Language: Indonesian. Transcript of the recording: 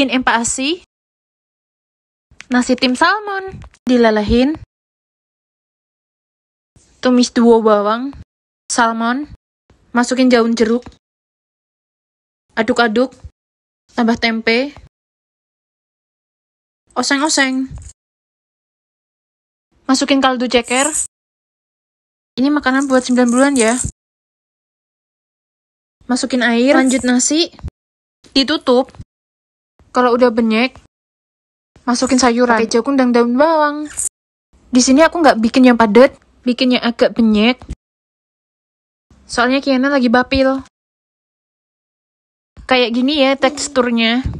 bikin empasi, nasi tim salmon, dilelehin tumis dua bawang, salmon, masukin daun jeruk, aduk-aduk, tambah tempe, oseng-oseng, masukin kaldu ceker. Ini makanan buat sembilan bulan ya. Masukin air, lanjut nasi, ditutup, kalau udah benyek, masukin sayuran. Pakai jagung dan daun bawang. Di sini aku nggak bikin yang padat, bikin yang agak benyek. Soalnya Kiana lagi bapil. Kayak gini ya teksturnya.